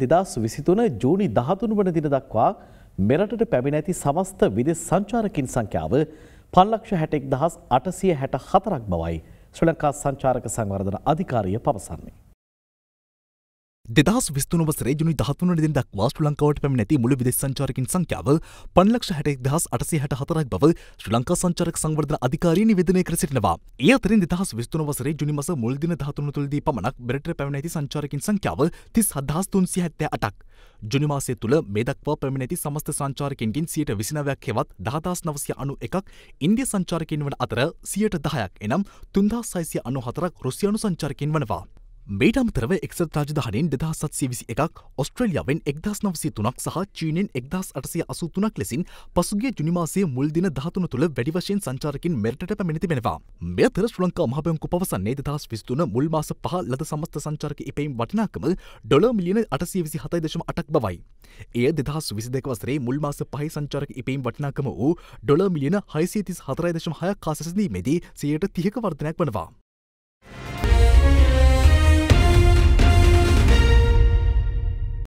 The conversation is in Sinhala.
දෙදස් විසිතුන ජූනි දහතුන් වන දින දක්වා මෙරටට පැමිණැති සමස්ත විදෙස් සංචාරකින් සංඛ්‍යාව පල්ලක්ෂ හැටෙක් දහස් අටසිය හැට හතරක් බවයි ශ්‍රලංකා සංචාරක සංවර්ධන අධිකාරිය පවසන්නේ. දෙදස් විස්තුන රේජනි දහත්වන දෙදක් වාස්ට ලංකාවට පැමිණැති මුළු විදෙස් සංචාරකින් සංඛ්‍යාව පන්ලක්ෂ හැටෙක් දහස් අටසේ හැට හතරක් බව ශ්‍රී ලංකා සංචාරක සංවර්ධන අධිකාරී නිවේදනය කර සිටිනවා. ඒ අතරින් දෙදහස් විස්තුන වසරේ ජුනි මස මුල් දින දහතුන තුළදී පමණක් බෙරටට පැමිණැති සංචාරකින් සංඛ්‍යාව තිස් හදහස් තුන්සිය හැත්තෑ අටක්. ජුනි මාසය තුළ මේ දක්වා පැමිණැති සමස්ත සංචාරකින්ගින් සියයට විසිනවයක් හෙවත් දහදස් නවසය අනු එකක් ඉන්දිය සංචාරකින් වන අතර සියයට දහයක් එනම් තුන්දා සයිසිය අනු හතරක් රුසියානු සංචාරකින් වනවා. මේට අමතරව එක්සත් රාජධානයෙන් දෙදහසත් සේවිසි එකක් ඔස්ට්‍රලියාවෙන් එක්දස් නවසේ තුනක් සහ චීනෙන් එක්දස් අටසය අසු තුනක් ලෙසින් පසුගේ ජුනිමාසේ මුල්දින දහතුන තුළ වැඩි වශයෙන් සංචාරකින් මෙරටට පැමිණතිබෙනවා. මෙතර ශ්‍රලංකා මහබැංකු පවසන්නේ දෙදහස් විස්තුන මුල් මාස පහ ලද සමස්ත සංචාරක ඉපයිම් වටිනාකම ඩොල මිලියන අටසය විසි හතයි දශම අටක් බවයි. එය දෙදහස් විසි දෙක වසරේ මුල් මාස පහයි සංචාරක ඉපයිම් වටිනාකම වූ ඩොල මිලියන හයිසිතිස් හතරයි දශම හයක් කාසසදීමේදී සයට තිහක වර්ධනයක් වනවා.